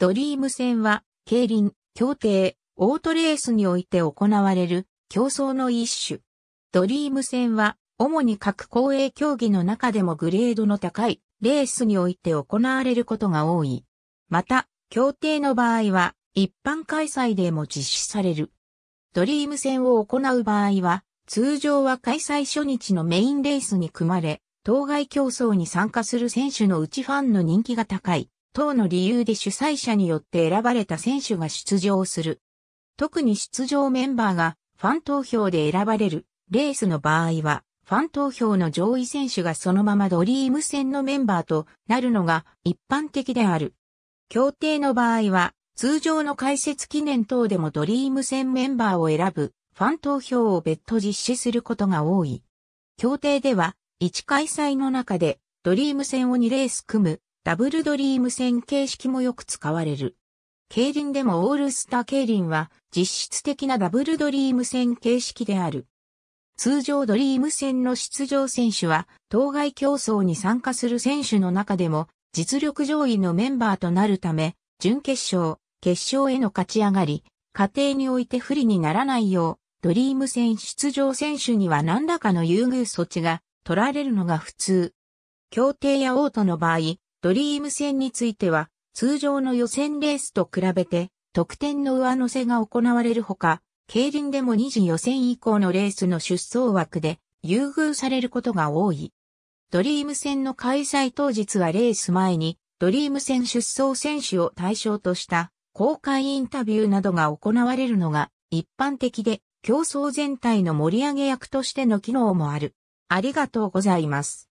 ドリーム戦は、競輪、競艇、オートレースにおいて行われる競争の一種。ドリーム戦は、主に各公営競技の中でもグレードの高いレースにおいて行われることが多い。また、競艇の場合は、一般開催でも実施される。ドリーム戦を行う場合は、通常は開催初日のメインレースに組まれ、当該競争に参加する選手のうちファンの人気が高い等の理由で主催者によって選ばれた選手が出場する。特に出場メンバーがファン投票で選ばれるレースの場合は、ファン投票の上位選手がそのままドリーム戦のメンバーとなるのが一般的である。協定の場合は、通常の解説記念等でもドリーム戦メンバーを選ぶファン投票を別途実施することが多い。協定では、1開催の中でドリーム戦を2レース組むダブルドリーム戦形式もよく使われる。競輪でもオールスター競輪は実質的なダブルドリーム戦形式である。通常ドリーム戦の出場選手は、当該競争に参加する選手の中でも、実力上位のメンバーとなるため、準決勝、決勝への勝ち上がり、過程において不利にならないよう、ドリーム戦出場選手には何らかの優遇措置が取られるのが普通。協定やオートの場合、ドリーム戦については、通常の予選レースと比べて、得点の上乗せが行われるほか、競輪でも2次予選以降のレースの出走枠で優遇されることが多い。ドリーム戦の開催当日はレース前に、ドリーム戦出走選手を対象とした公開インタビューなどが行われるのが一般的で、競争全体の盛り上げ役としての機能もある。ありがとうございます。